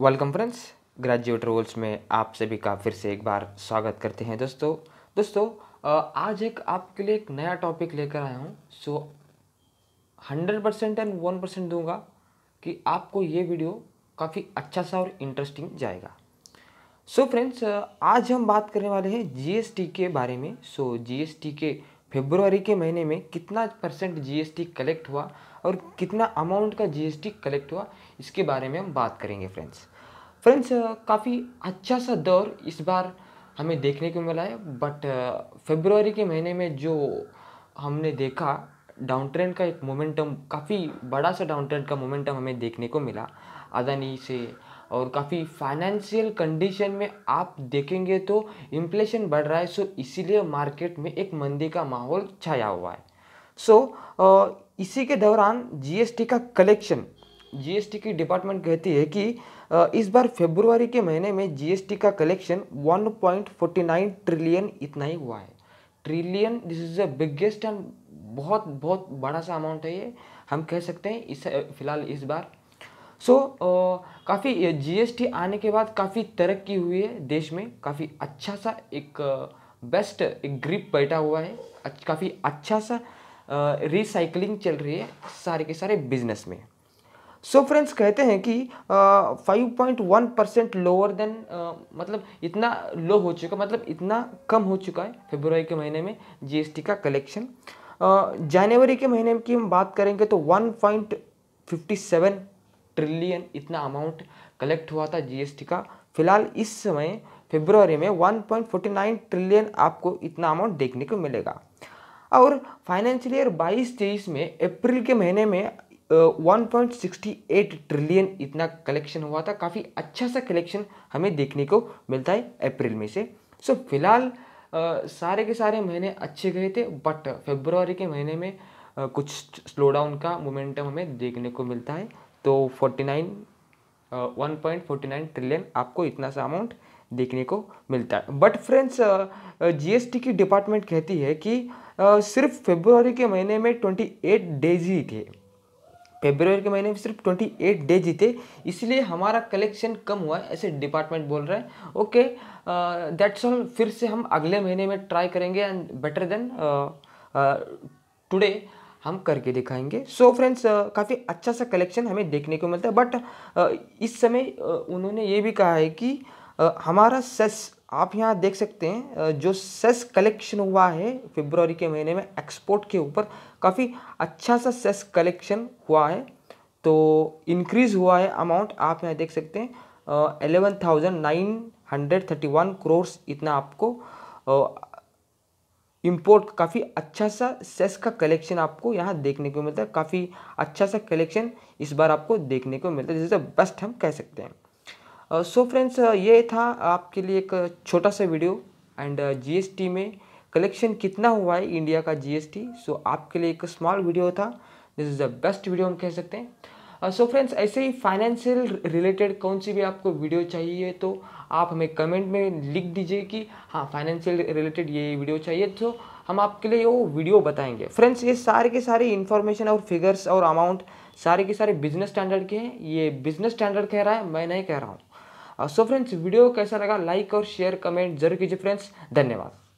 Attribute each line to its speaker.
Speaker 1: welcome friends graduate roles में आप सभी का फिर से एक बार स्वागत करते हैं दोस्तों दोस्तों आज एक आपके लिए एक नया टॉपिक लेकर आया हूँ so hundred percent and one percent दूंगा कि आपको ये वीडियो काफ़ी अच्छा सा और इंटरेस्टिंग जाएगा सो so फ्रेंड्स आज हम बात करने वाले हैं जीएसटी के बारे में सो so, जीएसटी के फेब्रुवरी के महीने में कितना परसेंट जीएसटी कलेक्ट हुआ और कितना अमाउंट का जीएसटी कलेक्ट हुआ इसके बारे में हम बात करेंगे फ्रेंड्स फ्रेंड्स काफ़ी अच्छा सा दौर इस बार हमें देखने को मिला है बट फेब्रवरी के महीने में जो हमने देखा डाउन ट्रेंड का एक मोमेंटम काफ़ी बड़ा सा डाउन ट्रेंड का मोमेंटम हमें देखने को मिला अदानी से और काफ़ी फाइनेंशियल कंडीशन में आप देखेंगे तो इन्फ्लेशन बढ़ रहा है सो इसीलिए मार्केट में एक मंदी का माहौल छाया हुआ है सो इसी के दौरान जीएसटी का कलेक्शन जीएसटी की डिपार्टमेंट कहती है कि इस बार फेब्रुवरी के महीने में जीएसटी का कलेक्शन 1.49 ट्रिलियन इतना ही हुआ है trillion this is the biggest and बहुत बहुत बड़ा सा अमाउंट है ये हम कह सकते हैं इस फिलहाल इस बार सो so, uh, काफ़ी जीएसटी आने के बाद काफ़ी तरक्की हुई है देश में काफ़ी अच्छा सा एक बेस्ट एक ग्रिप बैठा हुआ है काफ़ी अच्छा सा रिसाइकलिंग चल रही है सारे के सारे बिजनेस में सो so फ्रेंड्स कहते हैं कि five point one percent lower than मतलब इतना लो हो चुका मतलब इतना कम हो चुका है फेब्रुवरी के महीने में जीएसटी का कलेक्शन जनवरी के महीने की हम बात करेंगे तो one point fifty seven trillion इतना अमाउंट कलेक्ट हुआ था जीएसटी का फिलहाल इस समय फेब्रुवरी में one point forty nine trillion आपको इतना अमाउंट देखने को मिलेगा और फाइनेंशियल ईयर बाईस तेईस में अप्रैल के महीने में one point sixty eight trillion इतना कलेक्शन हुआ था काफ़ी अच्छा सा कलेक्शन हमें देखने को मिलता है अप्रैल में से सो so, फिलहाल सारे के सारे महीने अच्छे गए थे बट फेब्रुवरी के महीने में आ, कुछ स्लो डाउन का मोमेंटम हमें देखने को मिलता है तो forty nine one point forty nine trillion आपको इतना सा अमाउंट देखने को मिलता है बट फ्रेंड्स जीएसटी की डिपार्टमेंट कहती है कि सिर्फ फेब्रुवरी के महीने में ट्वेंटी एट डेज ही थे फेब्रुवरी के महीने में सिर्फ ट्वेंटी एट डेज ही थे इसलिए हमारा कलेक्शन कम हुआ है ऐसे डिपार्टमेंट बोल रहे हैं ओके दैट्स ऑल फिर से हम अगले महीने में ट्राई करेंगे एंड बेटर देन टुडे हम करके दिखाएंगे सो so फ्रेंड्स काफ़ी अच्छा सा कलेक्शन हमें देखने को मिलता है बट इस समय उन्होंने ये भी कहा है कि हमारा सेस आप यहाँ देख सकते हैं जो सेस कलेक्शन हुआ है फेब्रवरी के महीने में एक्सपोर्ट के ऊपर काफ़ी अच्छा सा सेस कलेक्शन हुआ है तो इंक्रीज़ हुआ है अमाउंट आप यहाँ देख सकते हैं eleven thousand nine hundred thirty one crores इतना आपको इम्पोर्ट काफ़ी अच्छा सा सेस का कलेक्शन आपको यहाँ देखने को मिलता है काफ़ी अच्छा सा कलेक्शन इस बार आपको देखने को मिलता है जिससे बेस्ट हम कह सकते हैं सो uh, फ्रेंड्स uh, ये था आपके लिए एक छोटा सा वीडियो एंड जीएसटी में कलेक्शन कितना हुआ है इंडिया का जीएसटी सो so, आपके लिए एक स्मॉल वीडियो था this is the best video हम कह सकते हैं सो uh, फ्रेंड्स so ऐसे ही फाइनेंशियल रिलेटेड कौन सी भी आपको वीडियो चाहिए तो आप हमें कमेंट में लिख दीजिए कि हाँ फाइनेंशियल रिलेटेड ये वीडियो चाहिए तो हम आपके लिए वो वीडियो बताएंगे फ्रेंड्स ये सारे के सारे इन्फॉर्मेशन और फिगर्स और अमाउंट सारे के सारे बिजनेस स्टैंडर्ड के हैं ये बिजनेस स्टैंडर्ड कह रहा है मैं नहीं कह रहा हूँ सो फ्रेंड्स वीडियो कैसा लगा लाइक और शेयर कमेंट जरूर कीजिए फ्रेंड्स धन्यवाद